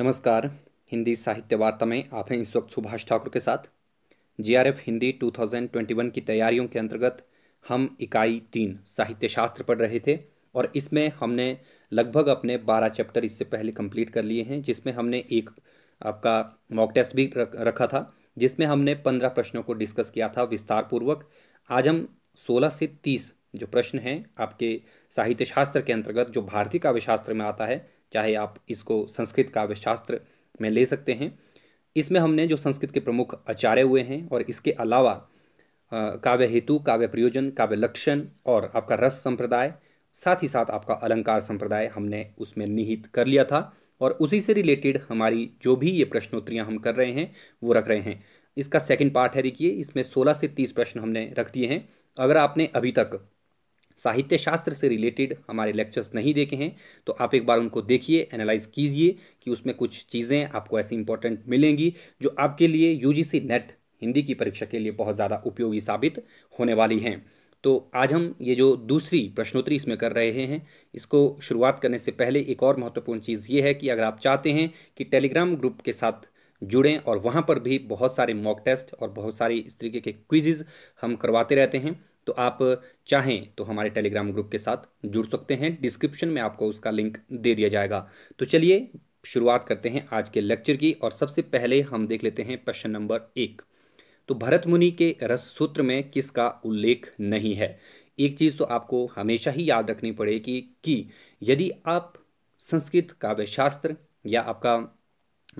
नमस्कार हिंदी साहित्य वार्ता में आप हैं इस वक्त सुभाष ठाकुर के साथ जीआरएफ हिंदी 2021 की तैयारियों के अंतर्गत हम इकाई तीन साहित्य शास्त्र पढ़ रहे थे और इसमें हमने लगभग अपने बारह चैप्टर इससे पहले कंप्लीट कर लिए हैं जिसमें हमने एक आपका मॉक टेस्ट भी रखा था जिसमें हमने पंद्रह प्रश्नों को डिस्कस किया था विस्तारपूर्वक आज हम सोलह से तीस जो प्रश्न हैं आपके साहित्य शास्त्र के अंतर्गत जो भारतीय काव्य शास्त्र में आता है चाहे आप इसको संस्कृत काव्य शास्त्र में ले सकते हैं इसमें हमने जो संस्कृत के प्रमुख आचार्य हुए हैं और इसके अलावा काव्य हेतु काव्य प्रयोजन काव्य लक्षण और आपका रस संप्रदाय साथ ही साथ आपका अलंकार संप्रदाय हमने उसमें निहित कर लिया था और उसी से रिलेटेड हमारी जो भी ये प्रश्नोत्तरियाँ हम कर रहे हैं वो रख रहे हैं इसका सेकंड पार्ट है देखिए इसमें 16 से 30 प्रश्न हमने रख दिए हैं अगर आपने अभी तक साहित्य शास्त्र से रिलेटेड हमारे लेक्चर्स नहीं देखे हैं तो आप एक बार उनको देखिए एनालाइज कीजिए कि उसमें कुछ चीज़ें आपको ऐसी इंपॉर्टेंट मिलेंगी जो आपके लिए यू नेट हिंदी की परीक्षा के लिए बहुत ज़्यादा उपयोगी साबित होने वाली हैं तो आज हम ये जो दूसरी प्रश्नोत्तरी इसमें कर रहे हैं इसको शुरुआत करने से पहले एक और महत्वपूर्ण चीज़ ये है कि अगर आप चाहते हैं कि टेलीग्राम ग्रुप के साथ जुड़ें और वहाँ पर भी बहुत सारे मॉक टेस्ट और बहुत सारी इस तरीके के क्विजेज हम करवाते रहते हैं तो आप चाहें तो हमारे टेलीग्राम ग्रुप के साथ जुड़ सकते हैं डिस्क्रिप्शन में आपको उसका लिंक दे दिया जाएगा तो चलिए शुरुआत करते हैं आज के लेक्चर की और सबसे पहले हम देख लेते हैं प्रश्न नंबर एक तो भरत मुनि के रस सूत्र में किसका उल्लेख नहीं है एक चीज़ तो आपको हमेशा ही याद रखनी पड़ेगी कि, कि यदि आप संस्कृत काव्यशास्त्र या आपका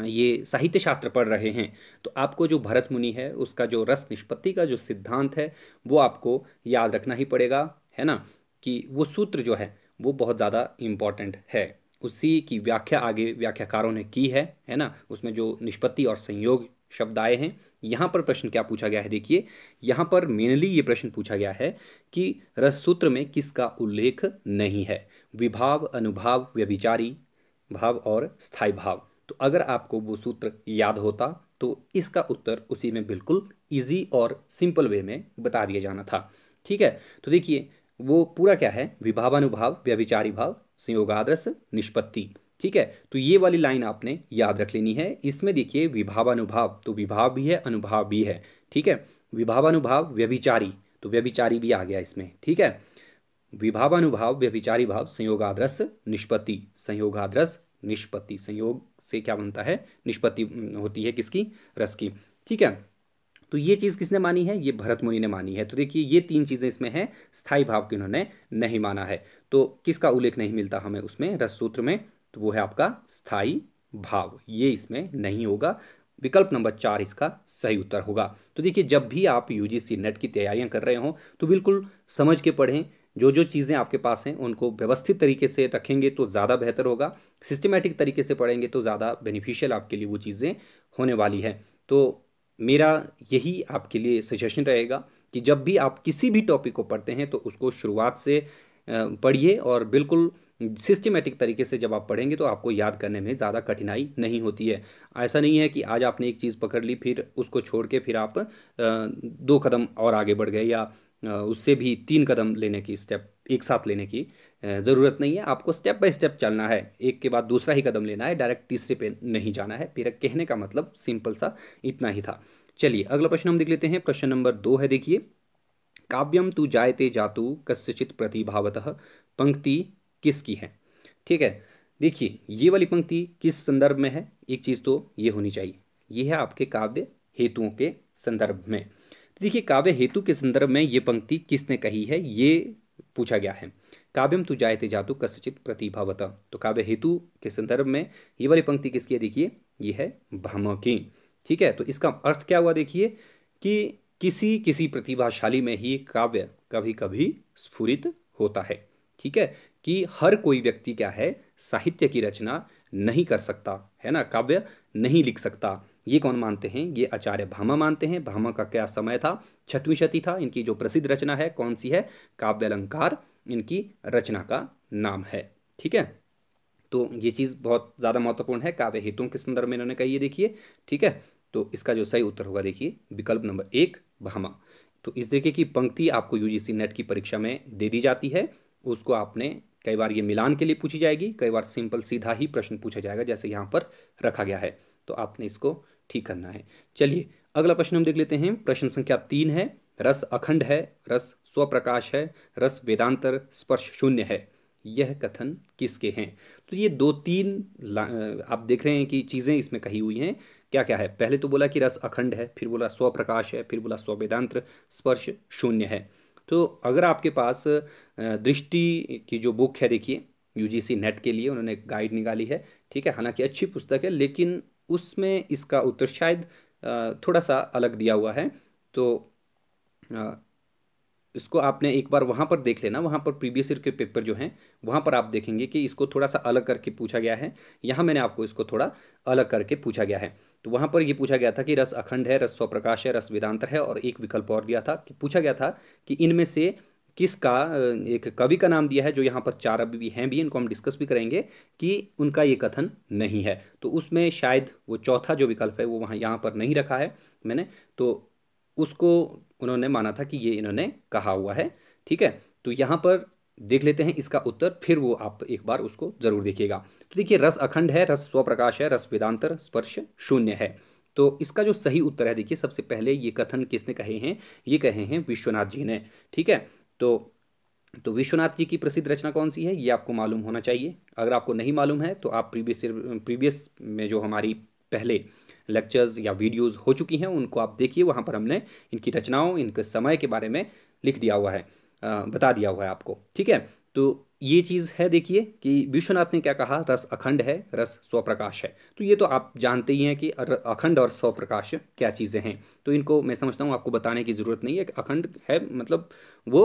ये साहित्य शास्त्र पढ़ रहे हैं तो आपको जो भरत मुनि है उसका जो रस निष्पत्ति का जो सिद्धांत है वो आपको याद रखना ही पड़ेगा है ना कि वो सूत्र जो है वो बहुत ज़्यादा इम्पॉर्टेंट है उसी की व्याख्या आगे व्याख्याकारों ने की है है ना उसमें जो निष्पत्ति और संयोग शब्द आए हैं यहाँ पर प्रश्न क्या पूछा गया है देखिए यहाँ पर मेनली ये प्रश्न पूछा गया है कि रस सूत्र में किसका उल्लेख नहीं है विभाव अनुभाव व्यभिचारी भाव और स्थायी भाव तो अगर आपको वो सूत्र याद होता तो इसका उत्तर उसी में बिल्कुल ईजी और सिंपल वे में बता दिया जाना था ठीक है तो देखिए वो पूरा क्या है विभावानुभाव व्यभिचारी भाव संयोगादर्श निष्पत्ति ठीक है तो ये वाली लाइन आपने याद रख लेनी है इसमें देखिए विभावानुभाव तो विभाव भी है अनुभाव भी है ठीक है विभावानुभाव व्यभिचारी तो व्यभिचारी भी आ गया इसमें ठीक है विभावानुभाव व्यभिचारी भाव संयोगादर्श निष्पत्ति संयोगादर्श निष्पत्ति संयोग से क्या बनता है निष्पत्ति हम्म, होती है किसकी रस की ठीक है तो ये चीज़ किसने मानी है ये भरत मुनि ने मानी है तो देखिए ये तीन चीज़ें इसमें हैं स्थाई भाव की उन्होंने नहीं माना है तो किसका उल्लेख नहीं मिलता हमें उसमें रस सूत्र में तो वो है आपका स्थाई भाव ये इसमें नहीं होगा विकल्प नंबर चार इसका सही उत्तर होगा तो देखिए जब भी आप यूजीसी नेट की तैयारियां कर रहे हो तो बिल्कुल समझ के पढ़ें जो जो चीज़ें आपके पास हैं उनको व्यवस्थित तरीके से रखेंगे तो ज़्यादा बेहतर होगा सिस्टमेटिक तरीके से पढ़ेंगे तो ज़्यादा बेनिफिशियल आपके लिए वो चीज़ें होने वाली है तो मेरा यही आपके लिए सजेशन रहेगा कि जब भी आप किसी भी टॉपिक को पढ़ते हैं तो उसको शुरुआत से पढ़िए और बिल्कुल सिस्टमेटिक तरीके से जब आप पढ़ेंगे तो आपको याद करने में ज़्यादा कठिनाई नहीं होती है ऐसा नहीं है कि आज आपने एक चीज़ पकड़ ली फिर उसको छोड़ के फिर आप दो कदम और आगे बढ़ गए या उससे भी तीन कदम लेने की स्टेप एक साथ लेने की ज़रूरत नहीं है आपको स्टेप बाय स्टेप चलना है एक के बाद दूसरा ही कदम लेना है डायरेक्ट तीसरे पे नहीं जाना है मेरा कहने का मतलब सिंपल सा इतना ही था चलिए अगला प्रश्न हम देख लेते हैं प्रश्न नंबर दो है देखिए काव्यम तू जायते जातु कस्यचित प्रतिभावतः पंक्ति किसकी है ठीक है देखिए ये वाली पंक्ति किस संदर्भ में है एक चीज़ तो ये होनी चाहिए ये है आपके काव्य हेतुओं के संदर्भ में देखिए काव्य हेतु के संदर्भ में ये पंक्ति किसने कही है ये पूछा गया है काव्यम तु जायते जातु कसचित प्रतिभावत तो काव्य हेतु के संदर्भ में ये वाली पंक्ति किसकी है देखिए ये है भामा की ठीक है तो इसका अर्थ क्या हुआ देखिए कि किसी किसी प्रतिभाशाली में ही काव्य कभी कभी स्फुरित होता है ठीक है कि हर कोई व्यक्ति क्या है साहित्य की रचना नहीं कर सकता है ना काव्य नहीं लिख सकता ये कौन मानते हैं ये आचार्य भामा मानते हैं भामा का क्या समय था छठवीं शती था इनकी जो प्रसिद्ध रचना है कौन सी है काव्य अलंकार इनकी रचना का नाम है ठीक है तो ये चीज़ बहुत ज़्यादा महत्वपूर्ण है काव्य हितों के संदर्भ में इन्होंने कही ये देखिए ठीक है तो इसका जो सही उत्तर होगा देखिए विकल्प नंबर एक भामा तो इस तरीके की पंक्ति आपको यूजीसी नेट की परीक्षा में दे दी जाती है उसको आपने कई बार ये मिलान के लिए पूछी जाएगी कई बार सिंपल सीधा ही प्रश्न पूछा जाएगा जैसे यहाँ पर रखा गया है तो आपने इसको ठीक करना है चलिए अगला प्रश्न हम देख लेते हैं प्रश्न संख्या तीन है रस अखंड है रस स्वप्रकाश है रस वेदांतर स्पर्श शून्य है यह कथन किसके हैं तो ये दो तीन आप देख रहे हैं कि चीज़ें इसमें कही हुई हैं क्या क्या है पहले तो बोला कि रस अखंड है फिर बोला स्वप्रकाश है फिर बोला स्ववेदांत स्पर्श शून्य है तो अगर आपके पास दृष्टि की जो बुक है देखिए यूजीसी नेट के लिए उन्होंने गाइड निकाली है ठीक है हालांकि अच्छी पुस्तक है लेकिन उसमें इसका उत्तर शायद थोड़ा सा अलग दिया हुआ है तो इसको आपने एक बार वहाँ पर देख लेना वहाँ पर प्रीवियस ईयर के पेपर जो हैं वहाँ पर आप देखेंगे कि इसको थोड़ा सा अलग करके पूछा गया है यहाँ मैंने आपको इसको थोड़ा अलग करके पूछा गया है तो वहाँ पर ये पूछा गया था कि रस अखंड है रस स्वप्रकाश है रस वेदांतर है और एक विकल्प और दिया था कि पूछा गया था कि इनमें से किसका एक कवि का नाम दिया है जो यहाँ पर चार अभी भी हैं भी इनको हम डिस्कस भी करेंगे कि उनका ये कथन नहीं है तो उसमें शायद वो चौथा जो विकल्प है वो वहाँ यहाँ पर नहीं रखा है मैंने तो उसको उन्होंने माना था कि ये इन्होंने कहा हुआ है ठीक है तो यहाँ पर देख लेते हैं इसका उत्तर फिर वो आप एक बार उसको जरूर देखिएगा तो देखिए रस अखंड है रस स्वप्रकाश है रस वेदांतर स्पर्श शून्य है तो इसका जो सही उत्तर है देखिए सबसे पहले ये कथन किसने कहे हैं ये कहे हैं विश्वनाथ जी ने ठीक है तो तो विश्वनाथ जी की प्रसिद्ध रचना कौन सी है ये आपको मालूम होना चाहिए अगर आपको नहीं मालूम है तो आप प्रीवियस प्रीवियस में जो हमारी पहले लेक्चर्स या वीडियोस हो चुकी हैं उनको आप देखिए वहाँ पर हमने इनकी रचनाओं इनके समय के बारे में लिख दिया हुआ है बता दिया हुआ है आपको ठीक है तो ये चीज़ है देखिए कि विश्वनाथ ने क्या कहा रस अखंड है रस स्वप्रकाश है तो ये तो आप जानते ही हैं कि अखंड और स्वप्रकाश क्या चीज़ें हैं तो इनको मैं समझता हूँ आपको बताने की ज़रूरत नहीं है कि अखंड है मतलब वो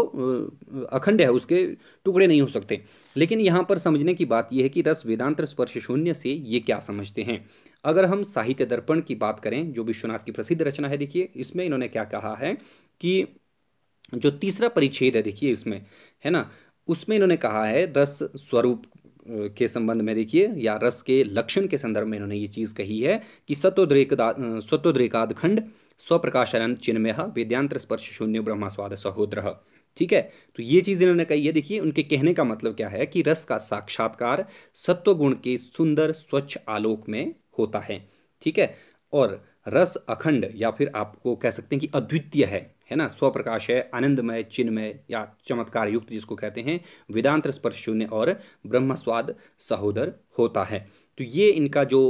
अखंड है उसके टुकड़े नहीं हो सकते लेकिन यहाँ पर समझने की बात यह है कि रस वेदांत स्पर्श शून्य से ये क्या समझते हैं अगर हम साहित्य दर्पण की बात करें जो विश्वनाथ की प्रसिद्ध रचना है देखिए इसमें इन्होंने क्या कहा है कि जो तीसरा परिच्छेद है देखिए इसमें है ना उसमें इन्होंने कहा है रस स्वरूप के संबंध में देखिए या रस के लक्षण के संदर्भ में इन्होंने ये चीज़ कही है कि सत्वद्रेकदा स्वत्वद्रेकाद खंड स्वप्रकाशन चिन्मय वेद्यांतर स्पर्श शून्य ब्रह्म स्वाद सहोद्र ठीक है तो ये चीज़ इन्होंने कही है देखिए उनके कहने का मतलब क्या है कि रस का साक्षात्कार सत्व गुण के सुंदर स्वच्छ आलोक में होता है ठीक है और रस अखंड या फिर आपको कह सकते हैं कि अद्वितीय है है ना स्वप्रकाश है आनंदमय चिन्मय या चमत्कार युक्त जिसको कहते हैं वेदांत स्पर्श शून्य और ब्रह्मस्वाद सहोदर होता है तो ये इनका जो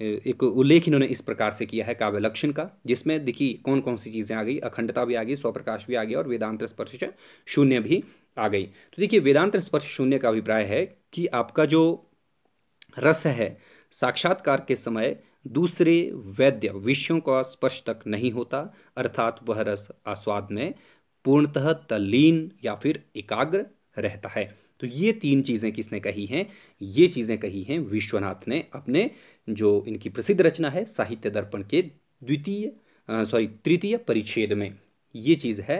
एक उल्लेख इन्होंने इस प्रकार से किया है काव्य लक्षण का जिसमें देखिए कौन कौन सी चीज़ें आ गई अखंडता भी आ गई स्वप्रकाश भी आ गया और वेदांत स्पर्श शून्य भी आ गई तो देखिए वेदांत स्पर्श शून्य का अभिप्राय है कि आपका जो रस है साक्षात्कार के समय दूसरे वैद्य विषयों का स्पर्श तक नहीं होता अर्थात वह रस आस्वाद में पूर्णतः तलीन या फिर एकाग्र रहता है तो ये तीन चीज़ें किसने कही हैं ये चीज़ें कही हैं विश्वनाथ ने अपने जो इनकी प्रसिद्ध रचना है साहित्य दर्पण के द्वितीय सॉरी तृतीय परिच्छेद में ये चीज़ है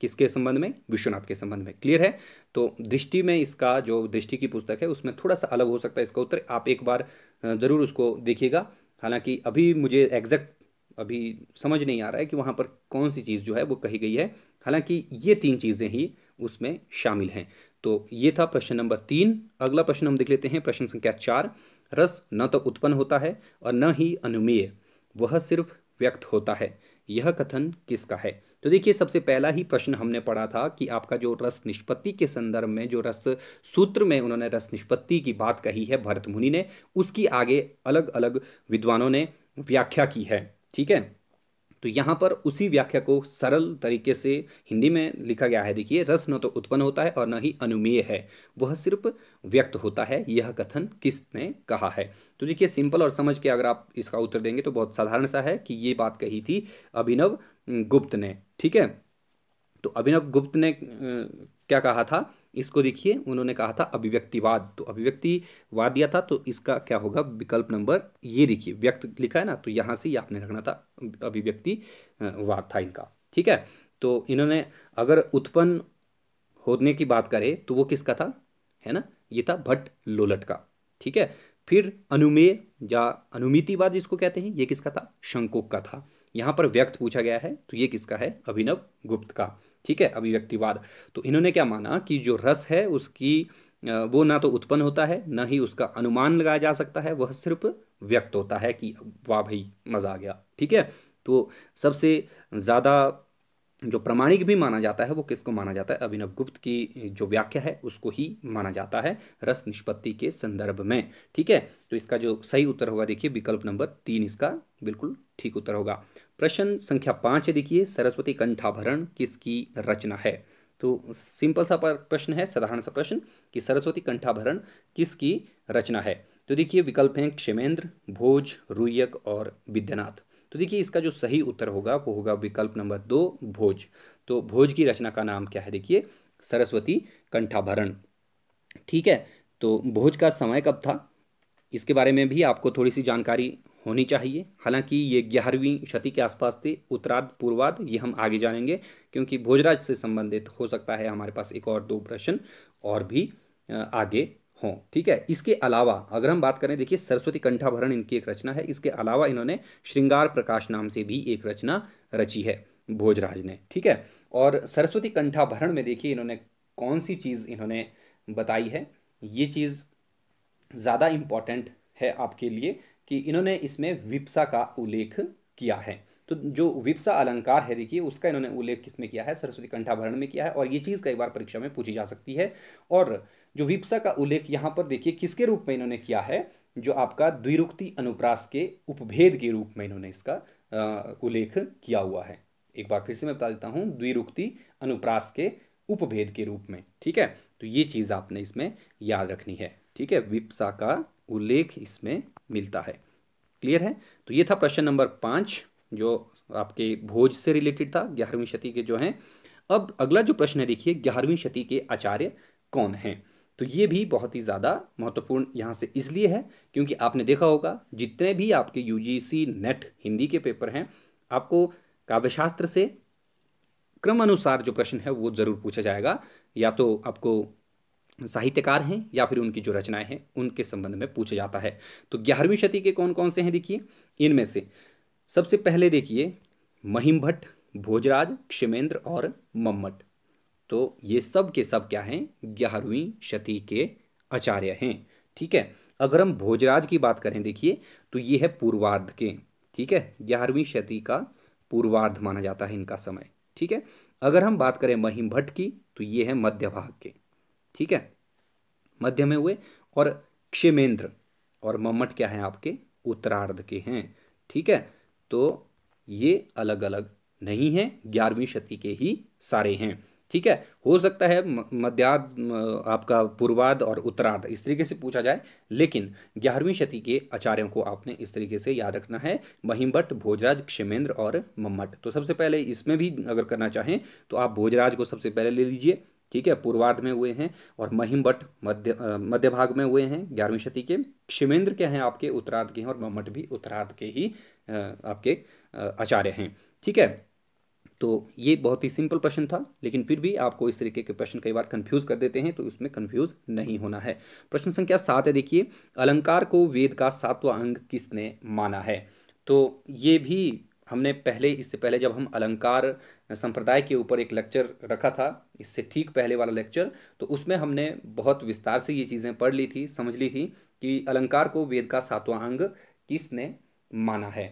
किसके संबंध में विश्वनाथ के संबंध में क्लियर है तो दृष्टि में इसका जो दृष्टि की पुस्तक है उसमें थोड़ा सा अलग हो सकता है इसका उत्तर आप एक बार ज़रूर उसको देखिएगा हालांकि अभी मुझे एग्जैक्ट अभी समझ नहीं आ रहा है कि वहाँ पर कौन सी चीज़ जो है वो कही गई है हालांकि ये तीन चीज़ें ही उसमें शामिल हैं तो ये था प्रश्न नंबर तीन अगला प्रश्न हम देख लेते हैं प्रश्न संख्या चार रस न तो उत्पन्न होता है और न ही अनुमेय वह सिर्फ व्यक्त होता है यह कथन किसका है तो देखिए सबसे पहला ही प्रश्न हमने पढ़ा था कि आपका जो रस निष्पत्ति के संदर्भ में जो रस सूत्र में उन्होंने रस निष्पत्ति की बात कही है भरत मुनि ने उसकी आगे अलग अलग विद्वानों ने व्याख्या की है ठीक है तो यहाँ पर उसी व्याख्या को सरल तरीके से हिंदी में लिखा गया है देखिए रस न तो उत्पन्न होता है और न ही अनुमेय है वह सिर्फ व्यक्त होता है यह कथन किसने कहा है तो देखिए सिंपल और समझ के अगर आप इसका उत्तर देंगे तो बहुत साधारण सा है कि ये बात कही थी अभिनव गुप्त ने ठीक है तो अभिनव गुप्त ने क्या कहा था इसको देखिए उन्होंने कहा था अभिव्यक्तिवाद तो अभिव्यक्तिवाद दिया था तो इसका क्या होगा विकल्प नंबर ये देखिए व्यक्त लिखा है ना तो यहाँ से आपने रखना था अभिव्यक्तिवाद था इनका ठीक है तो इन्होंने अगर उत्पन्न होने की बात करें तो वो किसका था है ना ये था भट्ट लोलट का ठीक है फिर अनुमेय या अनुमितिवाद जिसको कहते हैं ये किसका था शंकोक का था यहाँ पर व्यक्त पूछा गया है तो ये किसका है अभिनव गुप्त का ठीक है अभिव्यक्तिवाद तो इन्होंने क्या माना कि जो रस है उसकी वो ना तो उत्पन्न होता है ना ही उसका अनुमान लगाया जा सकता है वह सिर्फ व्यक्त होता है कि वाह भाई मज़ा आ गया ठीक है तो सबसे ज़्यादा जो प्रमाणिक भी माना जाता है वो किसको माना जाता है अभिनव गुप्त की जो व्याख्या है उसको ही माना जाता है रस निष्पत्ति के संदर्भ में ठीक है तो इसका जो सही उत्तर होगा देखिए विकल्प नंबर तीन इसका बिल्कुल ठीक उत्तर होगा प्रश्न संख्या पाँच है देखिए सरस्वती कंठाभरण किसकी रचना है तो सिंपल सा प्रश्न है साधारण सा प्रश्न कि सरस्वती कंठाभरण किसकी रचना है तो देखिए विकल्प हैं क्षेमेंद्र भोज रुयक और विद्यनाथ तो देखिए इसका जो सही उत्तर होगा वो होगा विकल्प नंबर दो भोज तो भोज की रचना का नाम क्या है देखिए सरस्वती कंठाभरण ठीक है तो भोज का समय कब था इसके बारे में भी आपको थोड़ी सी जानकारी होनी चाहिए हालांकि ये ग्यारहवीं शती के आसपास थे उत्तरार्ध पूर्वाद ये हम आगे जानेंगे क्योंकि भोजराज से संबंधित हो सकता है हमारे पास एक और दो प्रश्न और भी आगे हों ठीक है इसके अलावा अगर हम बात करें देखिए सरस्वती कंठाभरण इनकी एक रचना है इसके अलावा इन्होंने श्रृंगार प्रकाश नाम से भी एक रचना रची है भोजराज ने ठीक है और सरस्वती कंठाभरण में देखिए इन्होंने कौन सी चीज़ इन्होंने बताई है ये चीज़ ज़्यादा इम्पॉर्टेंट है आपके लिए कि इन्होंने इसमें विप्सा का उल्लेख किया है तो जो विप्सा अलंकार है देखिए उसका इन्होंने उल्लेख किसमें किया है सरस्वती कंठाभरण में किया है और ये चीज़ कई बार परीक्षा में पूछी जा सकती है और जो विप्सा का उल्लेख यहाँ पर देखिए किसके रूप में इन्होंने किया है जो आपका द्विरुक्ति अनुप्रास के उपभेद के रूप में इन्होंने इसका उल्लेख किया हुआ है एक बार फिर से मैं बता देता हूँ द्विरुक्ति अनुप्रास के उपभेद के रूप में ठीक है तो ये चीज़ आपने इसमें याद रखनी है ठीक है विप्सा का उल्लेख इसमें मिलता है क्लियर है तो ये था प्रश्न नंबर पाँच जो आपके भोज से रिलेटेड था ग्यारहवीं शती के जो हैं अब अगला जो प्रश्न है देखिए ग्यारहवीं शती के आचार्य कौन हैं तो ये भी बहुत ही ज़्यादा महत्वपूर्ण यहाँ से इसलिए है क्योंकि आपने देखा होगा जितने भी आपके यू नेट हिंदी के पेपर हैं आपको काव्यशास्त्र से क्रम अनुसार जो प्रश्न है वो ज़रूर पूछा जाएगा या तो आपको साहित्यकार हैं या फिर उनकी जो रचनाएं हैं उनके संबंध में पूछा जाता है तो ग्यारहवीं शती के कौन कौन से हैं देखिए इनमें से सबसे पहले देखिए महिम भट्ट भोजराज क्षमेंद्र और मम्मट तो ये सब के सब क्या हैं ग्यारहवीं शती के आचार्य हैं ठीक है अगर हम भोजराज की बात करें देखिए तो ये है पूर्वार्ध के ठीक है ग्यारहवीं शती का पूर्वार्ध माना जाता है इनका समय ठीक है अगर हम बात करें महिम भट्ट की तो ये है मध्य भाग के ठीक है मध्य में हुए और क्षेमेंद्र और मम्मट क्या है आपके उत्तरार्ध के हैं ठीक है तो ये अलग अलग नहीं है ग्यारहवीं शती के ही सारे हैं ठीक है हो सकता है मध्याद आपका पूर्वाद और उत्तरार्ध इस तरीके से पूछा जाए लेकिन ग्यारहवीं शती के आचार्यों को आपने इस तरीके से याद रखना है महिमभट्ट भोजराज क्षेमेंद्र और मम्मट तो सबसे पहले इसमें भी अगर करना चाहें तो आप भोजराज को सबसे पहले ले लीजिए ठीक है पूर्वार्ध में हुए हैं और महिम भट्ट मध्य मध्य भाग में हुए हैं ग्यारहवीं शती के क्षिमेंद्र के हैं आपके उत्तरार्ध के हैं और मम्मट भी उत्तरार्ध के ही आपके आचार्य हैं ठीक है तो ये बहुत ही सिंपल प्रश्न था लेकिन फिर भी आपको इस तरीके के प्रश्न कई बार कंफ्यूज कर देते हैं तो उसमें कंफ्यूज नहीं होना है प्रश्न संख्या सात है देखिए अलंकार को वेद का सातवां अंग किसने माना है तो ये भी हमने पहले इससे पहले जब हम अलंकार संप्रदाय के ऊपर एक लेक्चर रखा था इससे ठीक पहले वाला लेक्चर तो उसमें हमने बहुत विस्तार से ये चीज़ें पढ़ ली थी समझ ली थी कि अलंकार को वेद का सातवां अंग किसने माना है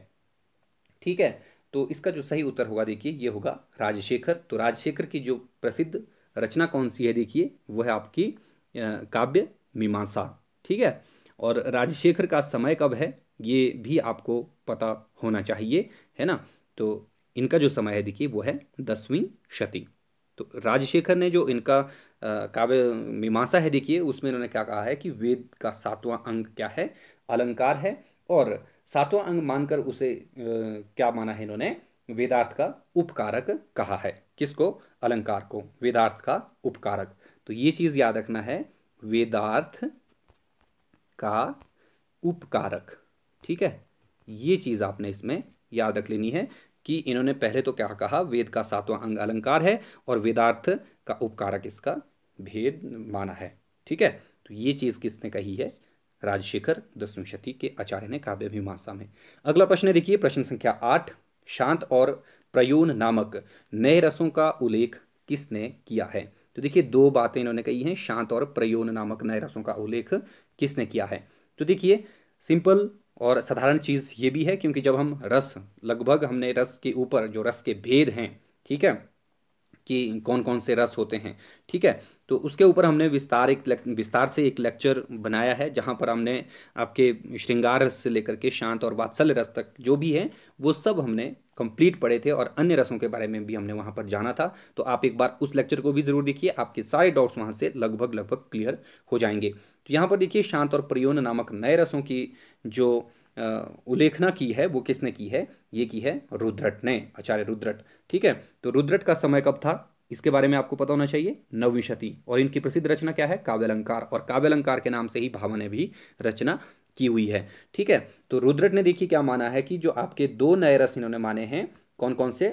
ठीक है तो इसका जो सही उत्तर होगा देखिए ये होगा राजशेखर तो राजशेखर की जो प्रसिद्ध रचना कौन सी है देखिए वो है आपकी काव्य मीमांसा ठीक है और राजशेखर का समय कब है ये भी आपको पता होना चाहिए है ना तो इनका जो समय है देखिए वो है दसवीं शती तो राजशेखर ने जो इनका काव्य मीमांसा है देखिए उसमें इन्होंने क्या कहा है कि वेद का सातवां अंग क्या है अलंकार है और सातवां अंग मानकर उसे आ, क्या माना है इन्होंने वेदार्थ का उपकारक कहा है किसको अलंकार को वेदार्थ का उपकारक तो ये चीज़ याद रखना है वेदार्थ का उपकारक ठीक है ये चीज़ आपने इसमें याद रख लेनी है कि इन्होंने पहले तो क्या कहा वेद का सातवां अंग अलंकार है और वेदार्थ का उपकारक इसका भेद माना है ठीक है तो ये चीज़ किसने कही है राजशेखर दसुशती के आचार्य ने काव्यभिमासा में अगला प्रश्न देखिए प्रश्न संख्या आठ शांत और प्रयून नामक नए रसों का उल्लेख किसने किया है तो देखिए दो बातें इन्होंने कही हैं शांत और प्रयोन नामक नए रसों का उल्लेख किसने किया है तो देखिए सिंपल और साधारण चीज़ ये भी है क्योंकि जब हम रस लगभग हमने रस के ऊपर जो रस के भेद हैं ठीक है कि कौन कौन से रस होते हैं ठीक है तो उसके ऊपर हमने विस्तार एक विस्तार से एक लेक्चर बनाया है जहाँ पर हमने आपके श्रृंगार रस से लेकर के शांत और वात्सल्य रस तक जो भी है वो सब हमने कंप्लीट पढ़े थे और अन्य रसों के बारे में भी हमने वहाँ पर जाना था तो आप एक बार उस लेक्चर को भी ज़रूर देखिए आपके सारे डाउट्स वहाँ से लगभग लगभग क्लियर हो जाएंगे तो यहाँ पर देखिए शांत और प्रयोन नामक नए रसों की जो उल्लेखना की है वो किसने की है ये की है रुद्रट ने आचार्य रुद्रट ठीक है तो रुद्रट का समय कब था इसके बारे में आपको पता होना चाहिए नवीं शती और इनकी प्रसिद्ध रचना क्या है काव्यलंकार और काव्यलंकार के नाम से ही भावना भी रचना की हुई है ठीक है तो रुद्रट ने देखिए क्या माना है कि जो आपके दो नए रस इन्होंने माने हैं कौन कौन से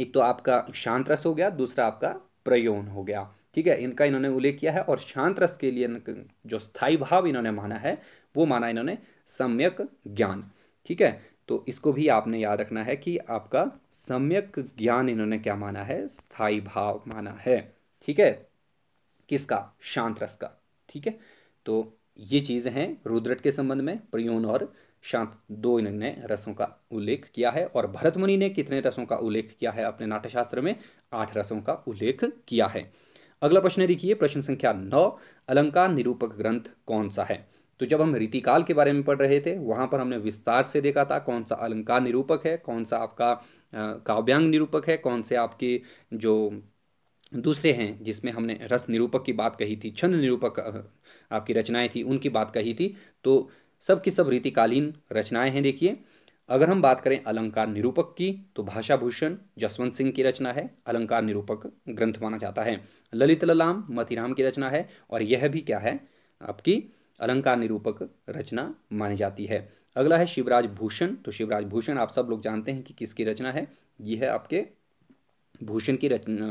एक तो आपका शांत रस हो गया दूसरा आपका प्रयोन हो गया ठीक है इनका इन्होंने उल्लेख किया है और शांत रस के लिए जो स्थायी भाव इन्होंने माना है वो माना इन्होंने सम्यक ज्ञान ठीक है तो इसको भी आपने याद रखना है कि आपका सम्यक ज्ञान इन्होंने क्या माना है स्थायी भाव माना है ठीक है किसका शांत रस का ठीक है तो ये चीज़ें हैं रुद्रट के संबंध में प्रयोन और शांत दो इन्होंने रसों का उल्लेख किया है और भरत मुनि ने कितने रसों का उल्लेख किया है अपने नाट्यशास्त्र में आठ रसों का उल्लेख किया है अगला प्रश्न देखिए प्रश्न संख्या नौ अलंकार निरूपक ग्रंथ कौन सा है तो जब हम रीतिकाल के बारे में पढ़ रहे थे वहाँ पर हमने विस्तार से देखा था कौन सा अलंकार निरूपक है कौन सा आपका काव्यांग निरूपक है कौन से आपके जो दूसरे हैं जिसमें हमने रस निरूपक की बात कही थी छंद निरूपक आपकी रचनाएं थी उनकी बात कही थी तो सब की सब रीतिकालीन रचनाएं हैं देखिए अगर हम बात करें अलंकार निरूपक की तो भाषा भूषण जसवंत सिंह की रचना है अलंकार निरूपक ग्रंथ माना जाता है ललित ललाम मतिराम की रचना है और यह भी क्या है आपकी अलंकार निरूपक रचना मानी जाती है अगला है शिवराज भूषण तो शिवराज भूषण आप सब लोग जानते हैं कि किसकी रचना है यह है आपके भूषण की रचना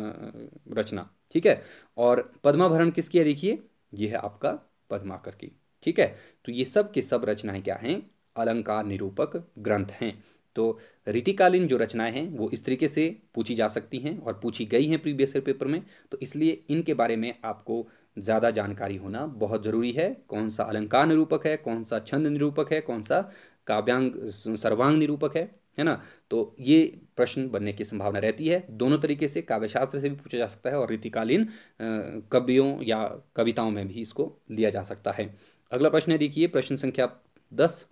रचना ठीक है और पद्माभरण किसकी है देखिए ये है आपका पद्माकर की ठीक है तो ये सब की सब रचनाएं क्या हैं अलंकार निरूपक ग्रंथ हैं तो रीतिकालीन जो रचनाएं हैं वो इस तरीके से पूछी जा सकती हैं और पूछी गई हैं प्रीवियस ईयर पेपर में तो इसलिए इनके बारे में आपको ज़्यादा जानकारी होना बहुत ज़रूरी है कौन सा अलंकार निरूपक है कौन सा छंद निरूपक है कौन सा काव्यांग सर्वांग निरूपक है है ना तो ये प्रश्न बनने की संभावना रहती है दोनों तरीके से काव्यशास्त्र से भी पूछा जा सकता है और रीतिकालीन कवियों या कविताओं में भी इसको लिया जा सकता है अगला प्रश्न है देखिए प्रश्न संख्या दस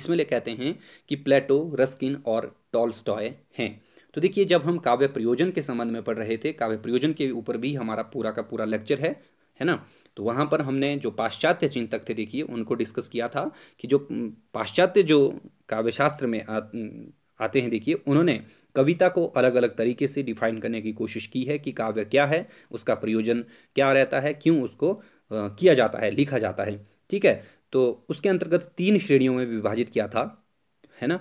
इसमें ले कहते हैं कि प्लेटो रस्किन और टॉल्स्टॉय हैं तो देखिए जब हम काव्य प्रयोजन के संबंध में पढ़ रहे थे काव्य प्रयोजन के ऊपर भी हमारा पूरा का पूरा लेक्चर है है ना तो वहाँ पर हमने जो पाश्चात्य चिंतक थे देखिए उनको डिस्कस किया था कि जो पाश्चात्य जो काव्यशास्त्र में आ, आते हैं देखिए उन्होंने कविता को अलग अलग तरीके से डिफाइन करने की कोशिश की है कि काव्य क्या है उसका प्रयोजन क्या रहता है क्यों उसको आ, किया जाता है लिखा जाता है ठीक है तो उसके अंतर्गत तीन श्रेणियों में विभाजित किया था है ना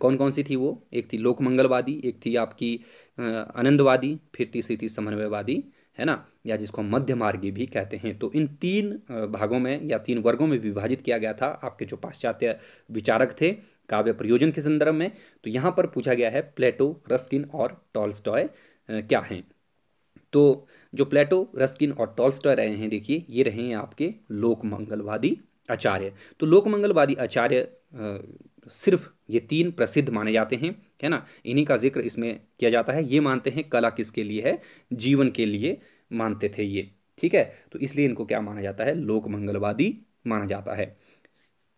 कौन कौन सी थी वो एक थी लोकमंगलवादी एक थी आपकी आनंदवादी फिर तीसरी थी समन्वयवादी है ना या जिसको हम मध्य मार्गी भी कहते हैं तो इन तीन भागों में या तीन वर्गों में विभाजित किया गया था आपके जो पाश्चात्य विचारक थे काव्य प्रयोजन के संदर्भ में तो यहाँ पर पूछा गया है प्लेटो रस्किन और टॉल्स्टॉय क्या हैं तो जो प्लेटो रस्किन और टॉल्स्टॉय रहे हैं देखिए ये रहे हैं आपके लोकमंगलवादी आचार्य तो लोकमंगलवादी आचार्य सिर्फ ये तीन प्रसिद्ध माने जाते हैं है ना इन्हीं का जिक्र इसमें किया जाता है ये मानते हैं कला किसके लिए है जीवन के लिए मानते थे ये ठीक है तो इसलिए इनको क्या माना जाता है लोक मंगलवादी माना जाता है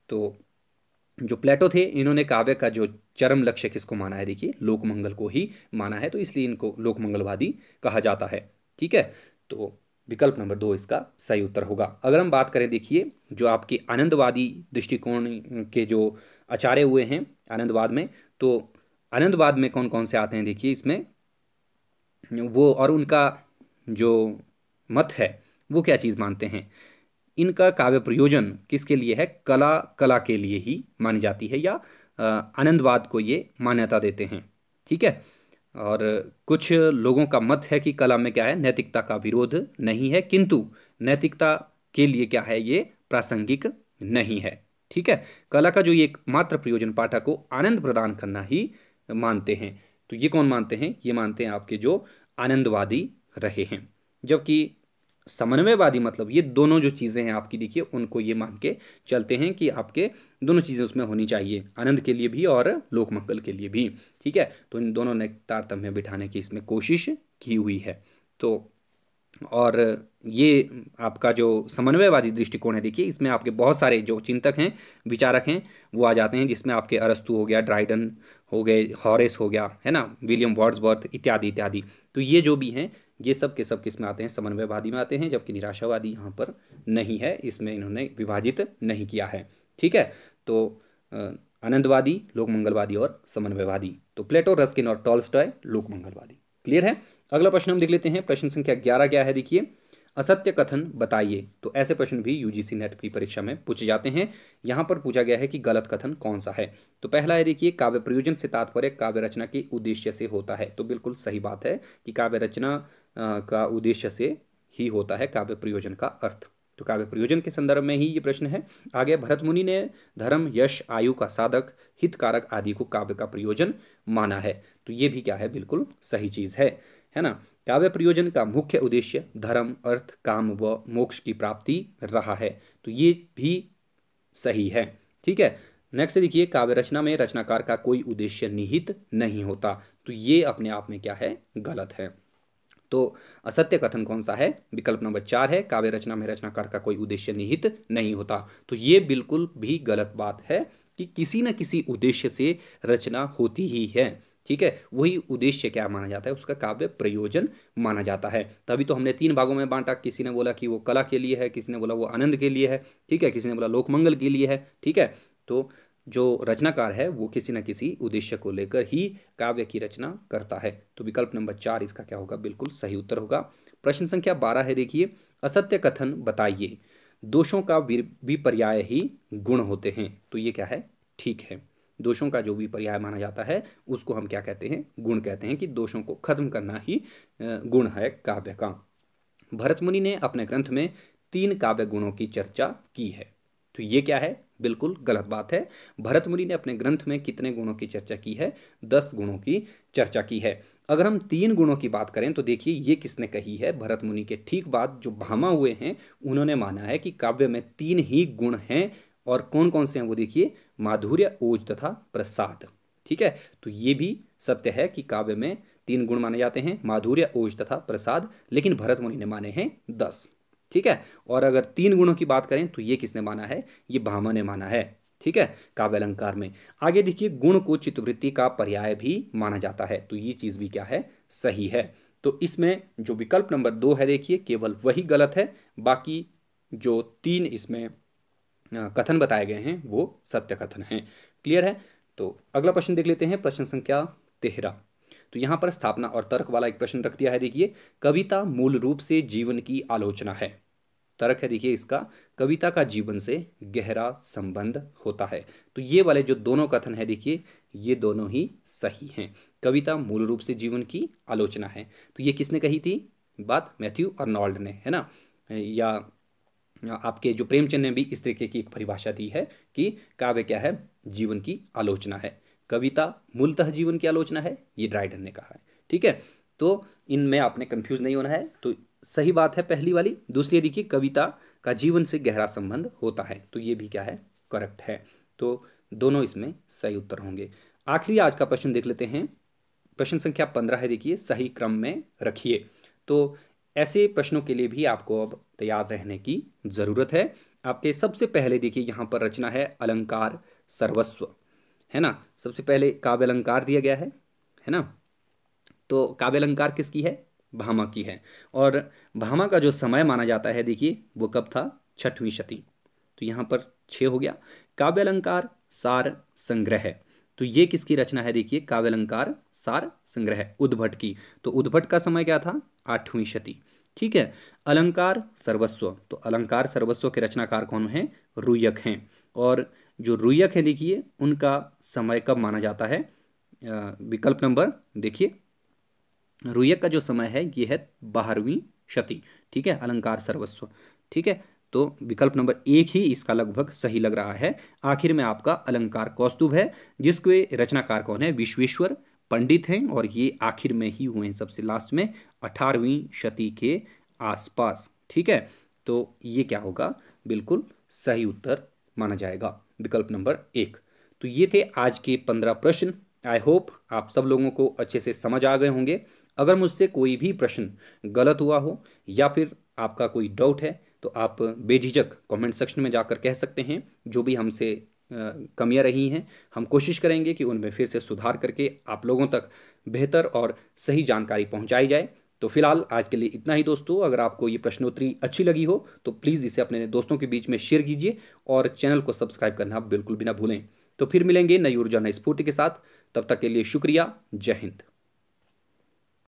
तो जो प्लेटो थे इन्होंने काव्य का जो चरम लक्ष्य किसको माना है देखिए लोकमंगल को ही माना है तो इसलिए इनको लोकमंगलवादी कहा जाता है ठीक है तो विकल्प नंबर दो इसका सही उत्तर होगा अगर हम बात करें देखिए जो आपके आनंदवादी दृष्टिकोण के जो आचार्य हुए हैं आनंदवाद में तो आनंदवाद में कौन कौन से आते हैं देखिए इसमें वो और उनका जो मत है वो क्या चीज़ मानते हैं इनका काव्य प्रयोजन किसके लिए है कला कला के लिए ही मानी जाती है या आनंदवाद को ये मान्यता देते हैं ठीक है और कुछ लोगों का मत है कि कला में क्या है नैतिकता का विरोध नहीं है किंतु नैतिकता के लिए क्या है ये प्रासंगिक नहीं है ठीक है कला का जो ये मात्र प्रयोजन पाठक को आनंद प्रदान करना ही मानते हैं तो ये कौन मानते हैं ये मानते हैं आपके जो आनंदवादी रहे हैं जबकि समन्वयवादी मतलब ये दोनों जो चीज़ें हैं आपकी देखिए उनको ये मान के चलते हैं कि आपके दोनों चीज़ें उसमें होनी चाहिए आनंद के लिए भी और लोकमंगल के लिए भी ठीक है तो इन दोनों ने तारतम्य बिठाने की इसमें कोशिश की हुई है तो और ये आपका जो समन्वयवादी दृष्टिकोण है देखिए इसमें आपके बहुत सारे जो चिंतक हैं विचारक हैं वो आ जाते हैं जिसमें आपके अरस्तु हो गया ड्राइडन हो गए हॉरेस हो गया है ना विलियम वर्ड्सवर्थ इत्यादि इत्यादि तो ये जो भी हैं ये सब के सब किस में आते हैं समन्वयवादी में आते हैं जबकि निराशावादी यहाँ पर नहीं है इसमें इन्होंने विभाजित नहीं किया है ठीक है तो आनंदवादी लोकमंगलवादी और समन्वयवादी तो प्लेटो रस्किन और टॉलस्टॉय लोकमंगलवादी क्लियर है अगला प्रश्न हम देख लेते हैं प्रश्न संख्या ग्यारह क्या है देखिए असत्य कथन बताइए तो ऐसे प्रश्न भी यूजीसी नेट की परीक्षा में पूछे जाते हैं यहाँ पर पूछा गया है कि गलत कथन कौन सा है तो पहला है देखिए काव्य प्रयोजन से तात्पर्य काव्य रचना के उद्देश्य से होता है तो बिल्कुल सही बात है कि काव्य रचना का उद्देश्य से ही होता है काव्य प्रयोजन का अर्थ तो काव्य प्रयोजन के संदर्भ में ही ये प्रश्न है आगे भरत मुनि ने धर्म यश आयु का साधक हित कारक आदि को काव्य का प्रयोजन माना है तो ये भी क्या है बिल्कुल सही चीज़ है है ना काव्य प्रयोजन का मुख्य उद्देश्य धर्म अर्थ काम व मोक्ष की प्राप्ति रहा है तो ये भी सही है ठीक है नेक्स्ट देखिए काव्य रचना में रचनाकार का कोई उद्देश्य निहित नहीं होता तो ये अपने आप में क्या है गलत है तो असत्य कथन कौन सा है विकल्प नंबर चार है काव्य रचना में रचनाकार का कोई उद्देश्य निहित नहीं होता तो ये बिल्कुल भी गलत बात है कि किसी न किसी उद्देश्य से रचना होती ही है ठीक है वही उद्देश्य क्या माना जाता है उसका काव्य प्रयोजन माना जाता है तभी तो हमने तीन भागों में बांटा किसी ने बोला कि वो कला के लिए है किसी ने बोला वो आनंद के लिए है ठीक है किसी ने बोला लोकमंगल के लिए है ठीक है तो जो रचनाकार है वो किसी न किसी उद्देश्य को लेकर ही काव्य की रचना करता है तो विकल्प नंबर चार इसका क्या होगा बिल्कुल सही उत्तर होगा प्रश्न संख्या बारह है देखिए असत्य कथन बताइए दोषों का विपर्याय ही गुण होते हैं तो ये क्या है ठीक है दोषों का जो भी पर्याय माना जाता है उसको हम क्या कहते हैं गुण कहते हैं कि दोषों को खत्म करना ही गुण है काव्य का भरत मुनि ने अपने ग्रंथ में तीन काव्य गुणों की चर्चा की है तो ये क्या है बिल्कुल गलत बात है भरत मुनि ने अपने ग्रंथ में कितने गुणों की चर्चा की है दस गुणों की चर्चा की है अगर हम तीन गुणों की बात करें तो देखिए ये किसने कही है भरत मुनि के ठीक बाद जो भामा हुए हैं उन्होंने माना है कि काव्य में तीन ही गुण हैं और कौन कौन से हैं वो देखिए माधुर्य ओज तथा प्रसाद ठीक है तो ये भी सत्य है कि काव्य में तीन गुण माने जाते हैं माधुर्य ओज तथा प्रसाद लेकिन भरत मुनि ने माने हैं दस ठीक है और अगर तीन गुणों की बात करें तो ये किसने माना है ये भामा ने माना है ठीक है काव्य अलंकार में आगे देखिए गुण को चित्रवृत्ति का पर्याय भी माना जाता है तो ये चीज़ भी क्या है सही है तो इसमें जो विकल्प नंबर दो है देखिए केवल वही गलत है बाकी जो तीन इसमें कथन बताए गए हैं वो सत्य कथन हैं क्लियर है तो अगला प्रश्न देख लेते हैं प्रश्न संख्या तेहरा तो यहां पर स्थापना और तर्क वाला एक प्रश्न रख दिया है देखिए कविता मूल रूप से जीवन की आलोचना है तरक है देखिए इसका कविता का जीवन से गहरा संबंध होता है तो ये वाले जो दोनों कथन है देखिए ये दोनों ही सही हैं कविता मूल रूप से जीवन की आलोचना है तो ये किसने कही थी बात मैथ्यू अर्नॉल्ड ने है ना या आपके जो प्रेमचंद ने भी इस तरीके की एक परिभाषा दी है कि काव्य क्या है जीवन की आलोचना है कविता मूलतः जीवन की आलोचना है ये ड्राइडन ने कहा है ठीक है तो इनमें आपने कंफ्यूज नहीं होना है तो सही बात है पहली वाली दूसरी देखिए कविता का जीवन से गहरा संबंध होता है तो ये भी क्या है करेक्ट है तो दोनों इसमें सही उत्तर होंगे आखिरी आज का प्रश्न देख लेते हैं प्रश्न संख्या पंद्रह है देखिए सही क्रम में रखिए तो ऐसे प्रश्नों के लिए भी आपको अब तैयार रहने की ज़रूरत है आपके सबसे पहले देखिए यहाँ पर रचना है अलंकार सर्वस्व है ना सबसे पहले काव्य अलंकार दिया गया है है ना तो काव्य अलंकार किसकी है भामा की है और भामा का जो समय माना जाता है देखिए वो कब था छठवीं शती तो यहाँ पर छः हो गया काव्य अलंकार सार संग्रह तो ये किसकी रचना है देखिए काव्य अलंकार सार संग्रह उद्भट की तो उद्भट का समय क्या था आठवीं शती ठीक है अलंकार सर्वस्व तो अलंकार सर्वस्व के रचनाकार कौन हैं रुयक हैं और जो रुयक हैं देखिए उनका समय कब माना जाता है विकल्प नंबर देखिए रुयक का जो समय है यह है बारहवीं शती ठीक है अलंकार सर्वस्व ठीक है तो विकल्प नंबर एक ही इसका लगभग सही लग रहा है आखिर में आपका अलंकार कौस्तुभ है जिसके रचनाकार कौन है विश्वेश्वर पंडित हैं और ये आखिर में ही हुए हैं सबसे लास्ट में अठारहवीं शती के आसपास ठीक है तो ये क्या होगा बिल्कुल सही उत्तर माना जाएगा विकल्प नंबर एक तो ये थे आज के पंद्रह प्रश्न आई होप आप सब लोगों को अच्छे से समझ आ गए होंगे अगर मुझसे कोई भी प्रश्न गलत हुआ हो या फिर आपका कोई डाउट है तो आप बेझिझक कमेंट सेक्शन में जाकर कह सकते हैं जो भी हमसे कमियां रही हैं हम कोशिश करेंगे कि उनमें फिर से सुधार करके आप लोगों तक बेहतर और सही जानकारी पहुंचाई जाए तो फिलहाल आज के लिए इतना ही दोस्तों अगर आपको ये प्रश्नोत्तरी अच्छी लगी हो तो प्लीज़ इसे अपने दोस्तों के बीच में शेयर कीजिए और चैनल को सब्सक्राइब करना बिल्कुल भी ना भूलें तो फिर मिलेंगे नई ऊर्जा नई स्फूर्ति के साथ तब तक के लिए शुक्रिया जय हिंद